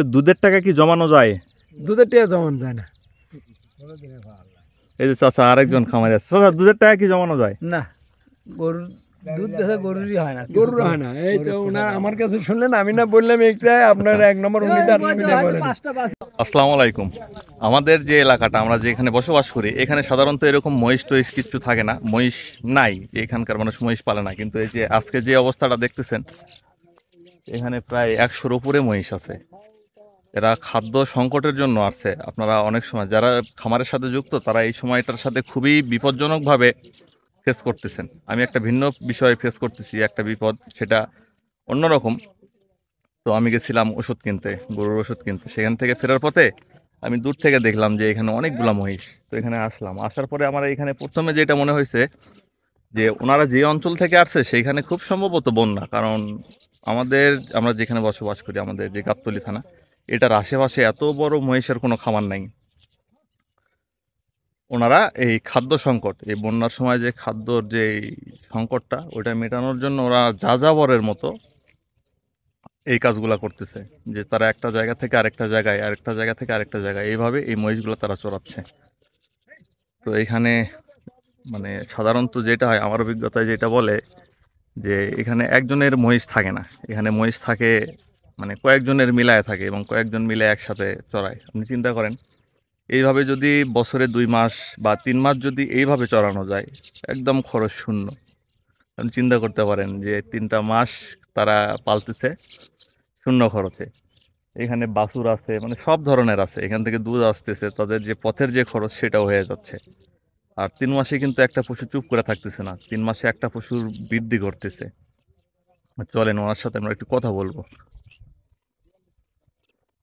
তাহলে দুধের টাকা কি জমানো যায় দুধের টাকা জমানো যায় না এই যে চাষা আরেকজন খামার আছে চাষা দুধের টাকা কি জমানো যায় না গরুর আমাদের যে এলাকাটা আমরা যেখানে বসবাস করি এখানে সাধারণত এরকম মহিষ টহিষ কিছু থাকে না মহিষ নাই এখানকার মানুষ মহিষ পালে না কিন্তু এই যে আজকে যে অবস্থাটা দেখতেছেন এখানে প্রায় একশোর উপরে মহিষ আছে এরা খাদ্য সংকটের জন্য আছে আপনারা অনেক সময় যারা খামারের সাথে যুক্ত তারা এই সময়টার সাথে খুবই বিপজ্জনকভাবে ফেস করতেছেন আমি একটা ভিন্ন বিষয়ে ফেস করতেছি একটা বিপদ সেটা অন্যরকম তো আমি গেছিলাম ওষুধ কিনতে গরুর ওষুধ কিনতে সেখান থেকে ফেরার পথে আমি দূর থেকে দেখলাম যে এখানে অনেকগুলো মহিষ তো এখানে আসলাম আসার পরে আমার এখানে প্রথমে যেটা মনে হয়েছে যে ওনারা যে অঞ্চল থেকে আসছে সেইখানে খুব সম্ভবত বন্যা কারণ আমাদের আমরা যেখানে বসবাস করি আমাদের যে গাবতলি থানা এটার আশেপাশে এত বড় মহিষের কোনো খামার নাই ওনারা এই খাদ্য সংকট এই বন্যার সময় যে খাদ্যর যে সংকটটা ওইটা মেটানোর জন্য ওরা যা যাবরের মতো এই কাজগুলো করতেছে যে তারা একটা জায়গা থেকে আরেকটা জায়গায় আরেকটা জায়গা থেকে আরেকটা জায়গায় এইভাবে এই মহিষগুলো তারা চড়াচ্ছে তো এখানে মানে সাধারণত যেটা হয় আমার অভিজ্ঞতায় যেটা বলে যে এখানে একজনের মহিষ থাকে না এখানে মহিষ থাকে মানে কয়েকজনের মিলায় থাকে এবং কয়েকজন মিলে একসাথে চড়ায় আপনি চিন্তা করেন এইভাবে যদি বছরে দুই মাস বা তিন মাস যদি এইভাবে চড়ানো যায় একদম খরচ শূন্য আপনি চিন্তা করতে পারেন যে তিনটা মাস তারা পালতেছে শূন্য খরচে এখানে বাসুর আছে মানে সব ধরনের আছে এখান থেকে দুধ আসতেছে তাদের যে পথের যে খরচ সেটাও হয়ে যাচ্ছে আর তিন মাসে কিন্তু একটা পশু চুপ করে থাকতেছে না তিন মাসে একটা পশুর বৃদ্ধি ঘটতেছে চলেন ওনার সাথে আমরা একটু কথা বলবো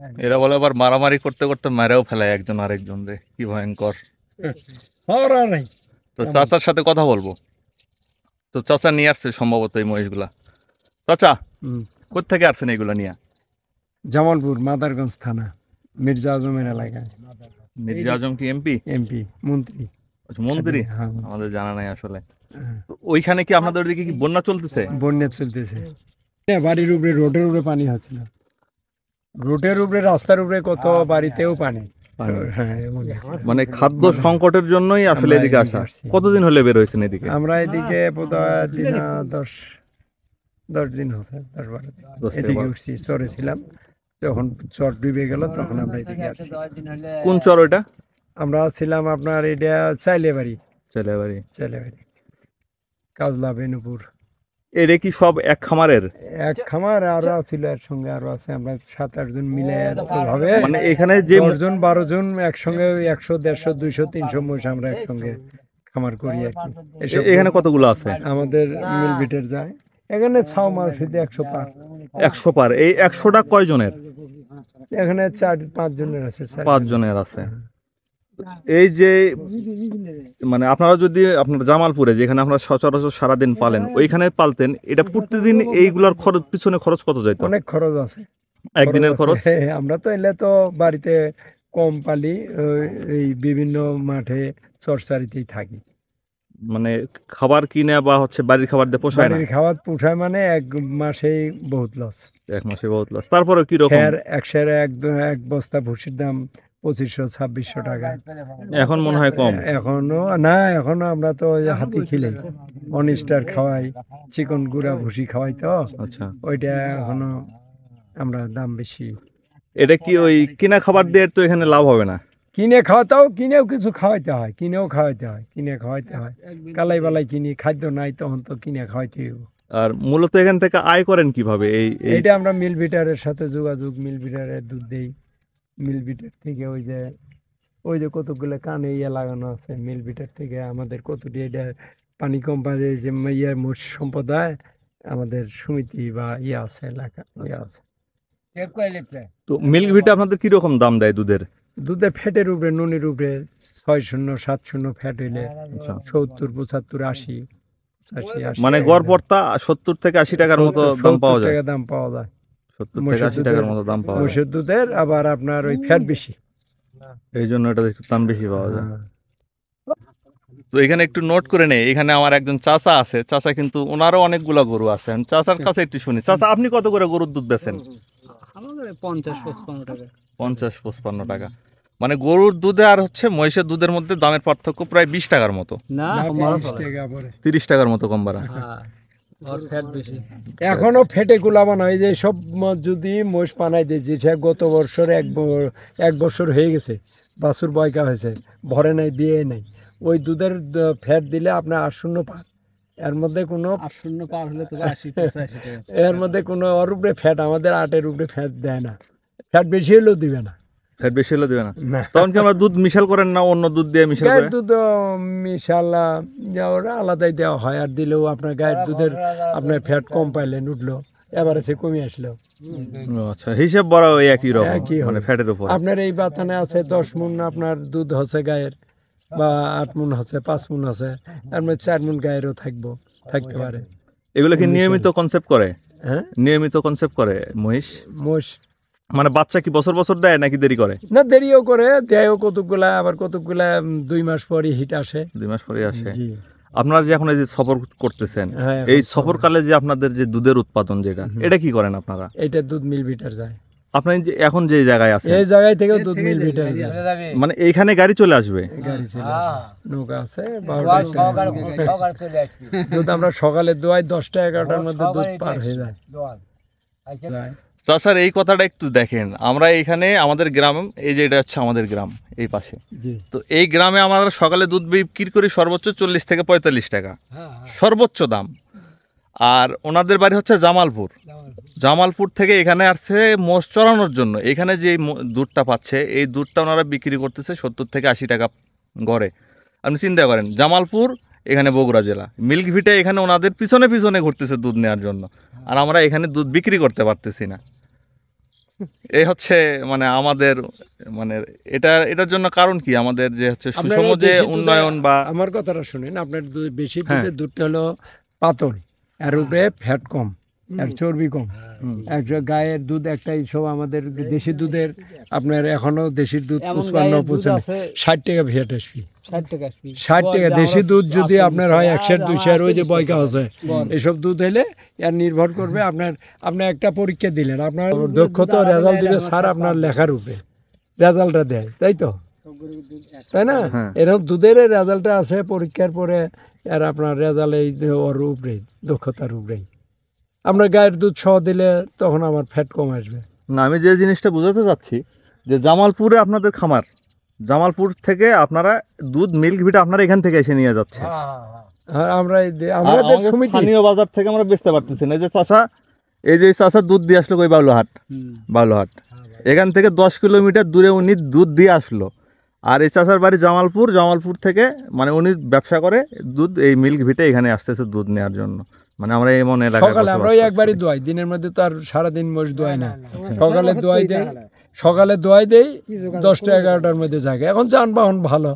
হ্যাঁ। এরা বলে আবার মারামারি করতে করতে মেরেও ফেলায় একজন আরেকজন রে কি ভয়ঙ্কর তো চাচার সাথে কথা বলবো তো চাচা নিয়ে আসছে সম্ভবত এই মহিষগুলা চাচা কোথেকে আসছেন এগুলো নিয়ে জামালপুর মাদারগঞ্জ থানা মির্জা আজমের এলাকায় মির্জা আজম কি এমপি এমপি মন্ত্রী আচ্ছা, মন্ত্রী হ্যাঁ, হ্যাঁ। আমাদের জানা নাই আসলে ওইখানে কি আপনাদের দিকে কি বন্যা চলতেছে বন্যা চলতেছে বাড়ির উপরে রোডের উপরে পানি না রুটের উপরে রাস্তার উপরে কত হ্যাঁ, হ্যাঁ, বাড়িতেও হ্যাঁ। পানি মানে, মানে খাদ্য সংকটের জন্যই আসলে এদিকে আসা কতদিন হলে বের হয়েছেন এদিকে আমরা এদিকে দশ দশ দিন হচ্ছে দশ বারো এদিকে উঠছি চরে ছিলাম যখন চর ডুবে গেল তখন আমরা এদিকে আসছি কোন চর ওইটা আমরা ছিলাম আপনার এটা চাইলে বাড়ি চাইলে বাড়ি চাইলে বাড়ি কাজলা বেনুপুর এটা কি সব এক খামারের এক খামার আরো ছিল এর সঙ্গে আরো আছে আমরা সাত আট জন মিলে হবে মানে এখানে যে জন বারো জন একসঙ্গে একশো দেড়শো দুইশো তিনশো মোষ আমরা একসঙ্গে খামার করি আর কি এসব এখানে কতগুলো আছে আমাদের মিল বিটের যায় এখানে ছাও মাস একশো পার একশো পার এই একশোটা কয়জনের এখানে চার পাঁচ জনের আছে পাঁচ জনের আছে আচ্ছা। এই যে মানে আপনারা যদি আপনার জামালপুরে যেখানে আপনারা সচরাচর সারাদিন পালেন হ্যাঁ। ওইখানে পালতেন এটা প্রতিদিন এইগুলার খরচ পিছনে খরচ কত যায় অনেক খরচ আছে একদিনের খরচ হ্যাঁ, আমরা তো এলে তো বাড়িতে কম পালি এই বিভিন্ন মাঠে চরচারিতেই থাকি মানে খাবার কিনে বা হচ্ছে বাড়ির খাবার দিয়ে পোষায় না বাড়ির খাবার পোষায় মানে এক মাসেই বহুত লস এক মাসে বহুত লস তারপরে কি রকম এক সের এক এক বস্তা ভুসির দাম পঁচিশশো ছাব্বিশশো হ্যাঁ, টাকা এখন মনে হয় কম এখনো না এখনো আমরা তো হাতি খিলে অনিস্টার খাওয়াই চিকন গুঁড়া ভুসি খাওয়াই তো আচ্ছা ওইটা এখনো আমরা দাম বেশি এটা কি ওই কিনা খাবার দেওয়ার তো এখানে লাভ হবে না কিনে খাওয়াতেও কিনেও কিছু খাওয়াইতে হয় কিনেও খাওয়াইতে হয় কিনে খাওয়াইতে হয় কালাই বালাই কিনি খাদ্য নাই তখন তো কিনে খাওয়াইতে আর মূলত এখান থেকে আয় করেন কিভাবে এই এইটা আমরা মিল বিটারের সাথে যোগাযোগ মিল বিটারের দুধ দেই মিলবিটের থেকে ওই যে ওই যে কতগুলো কানে ইয়ে লাগানো আছে মিলবিটের থেকে আমাদের কতটি এটা পানি কোম্পানি যে ইয়ে মোট সম্প্রদায় আমাদের সমিতি বা ইয়ে আছে এলাকা ইয়ে আছে তো মিল্ক ভিটা আপনাদের কিরকম দাম দেয় দুধের দুধের ফ্যাটের উপরে নুনের উপরে ছয় শূন্য সাত শূন্য ফ্যাট হইলে হ্যাঁ, হ্যাঁ, আচ্ছা। সত্তর পঁচাত্তর আশি মানে গড় পড়তা সত্তর থেকে আশি টাকার মতো দাম পাওয়া যায় দাম পাওয়া যায় হ্যাঁ। এখানে আমার একজন চাচা আছে চাচা কিন্তু অনেকগুলা গরু আছে চাচার কাছে একটু শুনি আপনি কত করে গরুর দুধ বেছেন পঞ্চাশ পঁচপান্ন টাকা মানে গরুর দুধে আর হচ্ছে মহিষের দুধের মধ্যে দামের পার্থক্য প্রায় বিশ টাকার মতো না তিরিশ টাকার মতো কম বাড়া হ্যাঁ। হ্যাঁ, হ্যাঁ। এখনো ফেটে কুলা এই যে সব যদি মোষ বানাই দিয়েছি সে গত বছর এক এক বছর হয়ে গেছে বাছুর বয়কা হয়েছে ভরে নাই বিয়ে নাই ওই দুধের ফ্যাট দিলে আপনার আসন্ন পান এর মধ্যে কোনো আসন্ন পার হলে তো এর মধ্যে কোনো অরূপরে ফ্যাট আমাদের আটের উপরে ফ্যাট দেয় না ফ্যাট বেশি হলেও দিবে না ফ্যাট বেশি হলে দেবে না তখন কি আমরা দুধ মিশাল করেন না অন্য দুধ দিয়ে মিশাল করেন দুধ মিশাল ওরা আলাদাই দেওয়া হয় আর দিলেও আপনার গায়ের দুধের আপনার ফ্যাট কম পাইলেন উঠলো এবারে সে কমে আসলো আচ্ছা হিসাব বড় ওই একই রকম একই মানে ফ্যাটের উপর আপনার এই বাতানে আছে দশ মুন আপনার দুধ হচ্ছে গায়ের বা আট মুন আছে পাঁচ মুন আছে আর চার মুন গায়েরও থাকবো থাকতে পারে এগুলো কি নিয়মিত কনসেপ্ট করে হ্যাঁ নিয়মিত কনসেপ্ট করে মহিষ মহিষ মানে বাচ্চা কি বছর বছর দেয় নাকি দেরি করে না দেরিও করে দেয়ও কতকগুলা আবার কতকগুলা দুই মাস পরই হিট আসে দুই মাস পরে আসে আপনারা যে এখন এই যে সফর করতেছেন হ্যাঁ, এই সফরকালে যে আপনাদের যে দুধের উৎপাদন যেটা এটা কি করেন আপনারা এটা দুধ মিল বিটার যায় আপনি যে এখন যে জায়গায় আছেন এই জায়গায় থেকে দুধ মিল যায় মানে এইখানে গাড়ি চলে আসবে গাড়ি হ্যাঁ। নৌকা আছে দুধ আমরা সকালে দোয়াই দশটা এগারোটার মধ্যে দুধ পার হয়ে যায় তো স্যার এই কথাটা একটু দেখেন আমরা এখানে আমাদের গ্রাম এই যে এটা হচ্ছে আমাদের গ্রাম এই পাশে তো এই গ্রামে আমরা সকালে দুধ বিক্রি করি সর্বোচ্চ চল্লিশ থেকে পঁয়তাল্লিশ টাকা হ্যাঁ, হ্যাঁ। সর্বোচ্চ দাম আর ওনাদের বাড়ি হচ্ছে জামালপুর জামালপুর থেকে এখানে আসছে মোষ চড়ানোর জন্য এখানে যে দুধটা পাচ্ছে এই দুধটা ওনারা বিক্রি করতেছে সত্তর থেকে আশি টাকা গড়ে আপনি চিন্তা করেন জামালপুর এখানে বগুড়া জেলা মিল্ক ভিটে এখানে ওনাদের পিছনে পিছনে ঘুরতেছে দুধ নেওয়ার জন্য আর আমরা এখানে দুধ বিক্রি করতে পারতেছি না এই হচ্ছে মানে আমাদের মানে এটা এটার জন্য কারণ কি আমাদের যে হচ্ছে সুষম যে উন্নয়ন বা আমার কথাটা শুনেন আপনার বেশি হ্যাঁ। দুধের দুধটা হলো পাতল আর উপরে ফ্যাট কম আর চর্বি কম হ্যাঁ, একটা গায়ের দুধ একটা সব আমাদের দেশি দুধের আপনার এখনো দেশির দুধ পুষ্পান্ন পৌঁছানো ষাট টাকা ফিয়াট আসবি ষাট টাকা দেশি দুধ যদি আপনার হয় একশো শেয়ার দুই ওই যে বয়কা আছে এসব দুধ হলে আর নির্ভর করবে আপনার আপনি একটা পরীক্ষা দিলেন আপনার দক্ষতা রেজাল্ট দিবে স্যার আপনার লেখার উপরে রেজাল্টটা দেয় তাই তো তাই না হ্যাঁ। এরকম দুধের রেজাল্টটা আছে পরীক্ষার পরে আর আপনার রেজাল্ট এই ওর উপরেই দক্ষতার উপরেই আমরা গায়ের দুধ সহ দিলে তখন আমার ফ্যাট কম আসবে না আমি যে জিনিসটা বোঝাতে চাচ্ছি যে জামালপুরে আপনাদের খামার জামালপুর থেকে আপনারা দুধ মিল্ক ভিটা আপনারা এখান থেকে এসে নিয়ে যাচ্ছে হ্যাঁ, হ্যাঁ, হ্যাঁ। আর আমরা আমাদের স্থানীয় বাজার থেকে আমরা বেচতে পারতেছি না এই যে চাষা এই যে চাষা দুধ দিয়ে আসলো ওই বাউলহাট বাউলহাট এখান থেকে দশ কিলোমিটার দূরে উনি দুধ দিয়ে আসলো আর এই চাষার বাড়ি জামালপুর জামালপুর থেকে মানে উনি ব্যবসা করে দুধ এই মিল্ক ভিটে এখানে আসতেছে দুধ নেওয়ার জন্য মানে আমরা সকালে আমরা একবারই দোয়াই দিনের মধ্যে তো আর সারাদিন বসে দোয়াই না সকালে দোয়াই দেই সকালে দোয়াই দেই দশটা এগারোটার মধ্যে জাগে এখন যানবাহন ভালো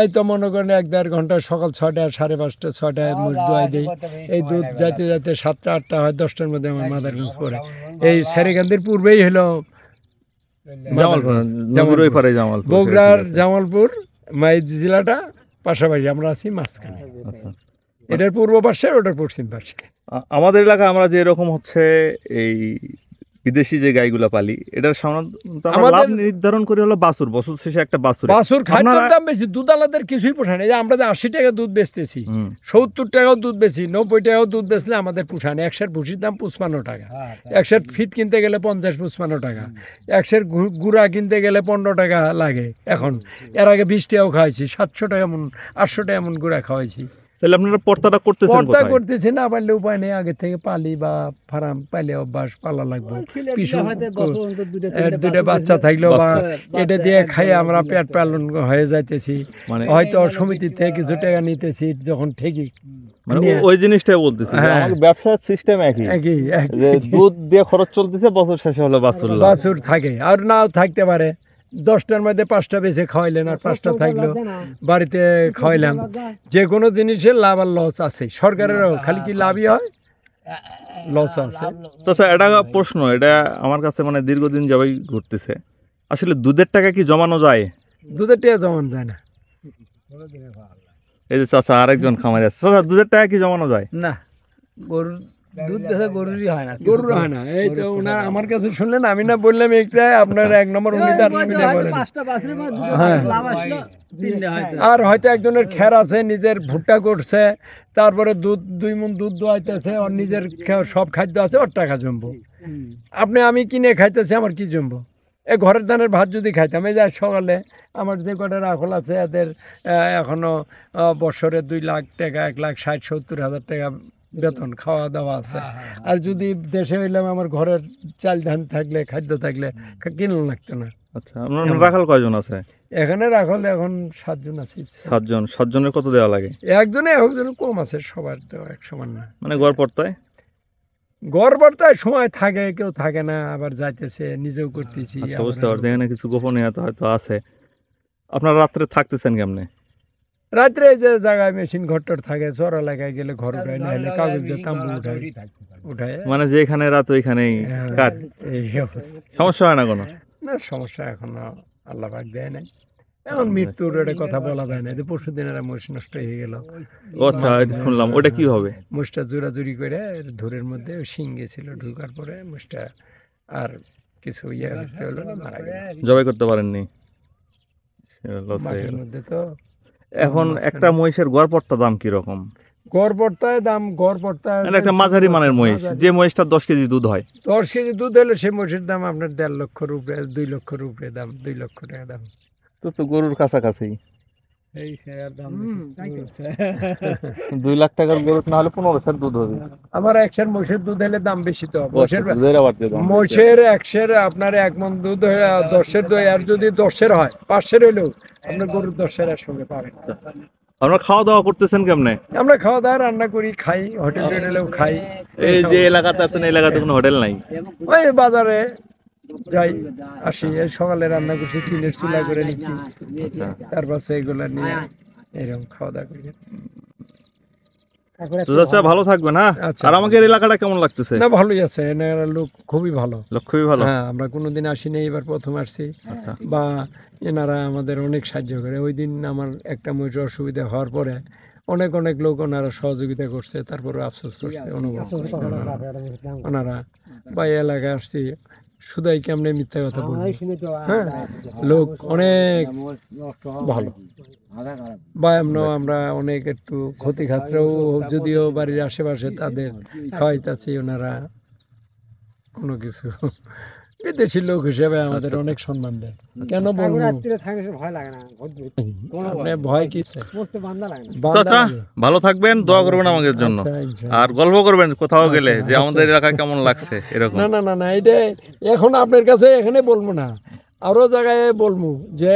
এই তো মনে করেন এক দেড় ঘন্টা সকাল ছয়টা সাড়ে পাঁচটা ছয়টায় মুখ দোয়াই দিই এই দুধ যাইতে যাইতে সাতটা আটটা হয় দশটার মধ্যে আমার মাদারগঞ্জ পড়ে এই স্যারিকান্দির পূর্বেই হলো বগুড়ার জামালপুর মাই জেলাটা পাশাপাশি আমরা আছি মাঝখানে হ্যাঁ, হ্যাঁ, হ্যাঁ। আচ্ছা। এটার পূর্ব পাশে ওটার পশ্চিম পাশে আমাদের এলাকা আমরা যে এরকম হচ্ছে এই বিদেশি যে গাইগুলা পালি এটার সাধারণত নির্ধারণ করি হলো বাসুর বছর শেষে একটা বাসুর বাসুর খাদ্যের দাম বেশি দুধ আলাদা কিছুই পোষায় না আমরা যে আশি টাকা দুধ বেচতেছি সত্তর টাকাও দুধ বেচি নব্বই টাকাও দুধ বেচলে আমাদের পোষায় না একশের ভুষির দাম পঁচপান্ন টাকা হ্যাঁ, একশের ফিট কিনতে গেলে পঞ্চাশ পঁচপান্ন টাকা একশের গুড়া কিনতে গেলে পনেরো টাকা লাগে এখন এর আগে বিশ টাকাও খাওয়াইছি সাতশো টাকা এমন আটশো টাকা এমন গুড়া খাওয়াইছি তাহলে আপনারা পর্দাটা পর্দা না পারলে উপায় নেই আগে থেকে পালি বা ফার্ম অভ্যাস পালা লাগবে দুটো বাচ্চা থাকলেও বা এটা দিয়ে খাই আমরা পেট পালন হয়ে যাইতেছি মানে হয়তো হ্যাঁ, সমিতি হ্যাঁ, থেকে কিছু হ্যাঁ। টাকা নিতেছি যখন ঠিকই মানে ওই জিনিসটাই বলতেছি ব্যবসার সিস্টেম একই একই দুধ দিয়ে খরচ চলতেছে বছর শেষে হলো বাছুর বাছুর থাকে আর নাও থাকতে পারে দশটার মধ্যে পাঁচটা বেছে খাওয়াইলেন আর পাঁচটা থাকলো বাড়িতে খাওয়াইলাম যে কোনো জিনিসের লাভ আর লস আছে সরকারেরও খালি কি লাভই হয় লস আছে আচ্ছা এটা প্রশ্ন এটা আমার কাছে মানে দীর্ঘদিন জবাই ঘুরতেছে আসলে দুধের টাকা কি জমানো যায় দুধের টাকা জমানো যায় না এই যে চাচা আরেকজন খামারে আছে চাচা দুধের টাকা কি জমানো যায় না গরুর দুধ গরুরই হয় না গরুর হয় না এই তো ওনার আমার কাছে শুনলেন আমি না বললাম আপনার এক নম্বর উনি হ্যাঁ। তার হ্যাঁ। আর হয়তো একজনের খ্যার আছে নিজের ভুট্টা করছে তারপরে দুধ দুই মুন দুধ দোয়াইতেছে নিজের সব খাদ্য আছে ওর টাকা জমবো আপনি আমি কিনে খাইতেছি আমার কি জমবো এ ঘরের ধানের ভাত যদি খাইতাম এই যে সকালে আমার যে কটা রাখল আছে এদের এখনও বছরে দুই লাখ টাকা এক লাখ ষাট সত্তর হাজার টাকা বেতন খাওয়া দাওয়া হ্যাঁ, আছে হ্যাঁ, হ্যাঁ। আর যদি দেশে হইলাম আমার ঘরের চাল ধান থাকলে খাদ্য থাকলে কিনল লাগতো না আচ্ছা আপনার রাখাল কয়জন আছে এখানে রাখল এখন সাতজন আছে সাতজন সাতজনের কত দেওয়া লাগে একজনে একজন কম আছে সবার তো এক সমান না মানে গড় পড়তায় গড় পড়তায় সময় থাকে কেউ থাকে না আবার যাইতেছে নিজেও করতেছি আচ্ছা, বুঝতে পারছি এখানে কিছু গোপনীয়তা হয়তো আছে আপনার রাত্রে থাকতেছেন কেমনে রাত্রে যে জায়গায় মেশিন ঘরটর থাকে চর এলাকায় গেলে ঘর উঠায় না হলে কাগজ তাম্বু উঠায় উঠায় মানে যেখানে রাত ওইখানেই হ্যাঁ, সমস্যা হয় না কোনো না সমস্যা এখনো আল্লাহ পাক দেয় নাই এখন মৃত্যুর একটা কথা বলা যায় না যে পরশু দিন একটা মহিষ নষ্ট হয়ে গেল কথা আচ্ছা, শুনলাম ওটা কি হবে জোড়া জুড়ি করে ধুরের মধ্যে শিং গেছিল ঢুকার পরে মহিষটা আর কিছু ইয়ে হলো না মারা গেল জবাই করতে পারেননি লসে মধ্যে তো এখন একটা মহিষের গড় দাম কিরকম গড় দাম গড় মানে একটা মাঝারি মানের মহিষ যে মহিষটা দশ কেজি দুধ হয় দশ কেজি দুধ হলে সেই মহিষের দাম আপনার দেড় লক্ষ উপরে দুই লক্ষ উপরে দাম দুই লক্ষ টাকা দাম তো তো গরুর কাছাকাছি দুই লাখ টাকার গরুর না হলে পনেরো সের দুধ হবে আমার এক একশের মহিষের দুধ হলে দাম বেশি তো মোষের একশের আপনার এক মন দুধ দশের দই আর যদি দশের হয় পাঁচশের হইলেও আপনার গরুর দশের সঙ্গে পাবেন আচ্ছা। আমরা খাওয়া দাওয়া করতেছেন কেমনে আমরা খাওয়া দাওয়া রান্না করি খাই হোটেল টোটেলেও খাই এই যে এলাকাতে আছেন এলাকাতে কোনো হোটেল নাই ওই বাজারে যাই আচ্ছা। আসি সকালে রান্না করছি টিনের চুলা করে নিচ্ছি তার পাশে এগুলা নিয়ে এরকম খাওয়া দাওয়া করি হ্যাঁ? আচ্ছা। হ্যাঁ, আচ্ছা। বা এনারা আমাদের অনেক সাহায্য করে ওই দিন আমার একটা ময়ূর হওয়ার পরে অনেক অনেক লোক ওনারা সহযোগিতা করছে তারপরে আফসোস করছে অনুভব ওনারা বা এলাকায় আসছি শুধাই কেমনে মিথ্যা কথা হ্যাঁ, বলবো হ্যাঁ, হ্যাঁ লোক অনেক ভালো বা এমন আমরা অনেক একটু ক্ষতি যদিও বাড়ির আশেপাশে তাদের খাওয়াইতেছি ওনারা কোনো কিছু বিদেশি লোক হিসেবে আচ্ছা, আমাদের আচ্ছা। অনেক সম্মান দেয় আচ্ছা। কেন ভালো থাকবেন দোয়া করবেন আমাদের জন্য আর গল্প করবেন কোথাও গেলে যে আমাদের এলাকায় কেমন লাগছে এরকম না না না এটা এখন আপনার কাছে এখানে বলবো না আরো জায়গায় বলবো যে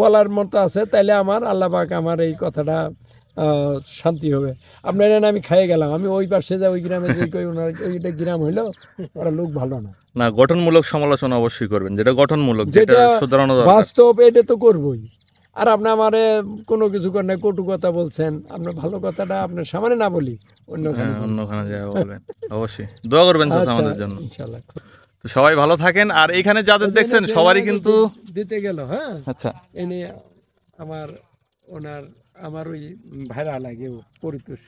বলার মতো আছে তাইলে আমার আল্লাহ আমার এই কথাটা শান্তি হবে আপনার এনে আমি খাইয়ে গেলাম আমি ওই পাশে যাই ওই গ্রামে যে ওনার ওইটা গ্রাম হইলো ওরা লোক ভালো না না গঠনমূলক সমালোচনা অবশ্যই করবেন যেটা গঠনমূলক যেটা সুধারণ বাস্তব এটা তো করবই আর আপনি আমার কোনো কিছু করেন কটু কথা বলছেন আপনার ভালো কথাটা আপনার সামনে না বলি অন্যখানে হ্যাঁ, অন্যখানে যা বলবেন অবশ্যই দোয়া করবেন তো আচ্ছা, আমাদের জন্য ইনশাআল্লাহ তো সবাই ভালো থাকেন আর এখানে যাদের দেখছেন সবারই কিন্তু দিতে গেল হ্যাঁ আচ্ছা এনে আমার ওনার আমার ওই ভাইরা লাগে পরিতোষ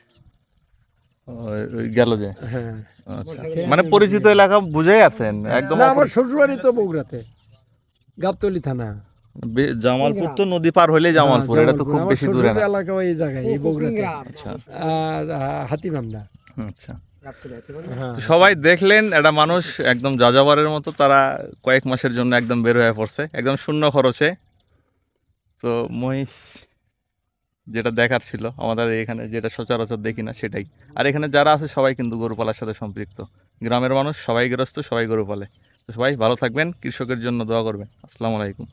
গেল যে হ্যাঁ আচ্ছা। মানে পরিচিত এলাকা বুঝে আছেন হ্যাঁ। একদম আমার শ্বশুরবাড়ি তো বগুড়াতে গাবতলি থানা জামালপুর তো নদী পার হলে হ্যাঁ, জামালপুর এটা তো খুব বেশি দূরে না এলাকা ওই জায়গায় এই বগুড়াতে আচ্ছা হাতিবান্ধা আচ্ছা হ্যাঁ। সবাই দেখলেন একটা মানুষ একদম যাযাবরের মতো তারা কয়েক মাসের জন্য একদম বের হয়ে পড়ছে একদম শূন্য খরচে তো মহিষ যেটা দেখার ছিল আমাদের এখানে যেটা সচরাচর দেখি না সেটাই আর এখানে যারা আছে সবাই কিন্তু গরু পালার সাথে সম্পৃক্ত গ্রামের মানুষ সবাই গ্রস্ত সবাই গরু পালে তো সবাই ভালো থাকবেন কৃষকের জন্য দোয়া করবেন আসসালামু আলাইকুম